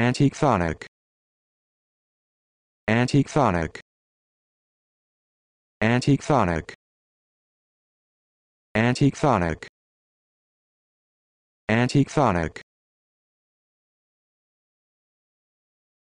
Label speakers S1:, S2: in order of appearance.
S1: Antichthonic. Antichthonic. Antichthonic. Antichthonic. Antichthonic.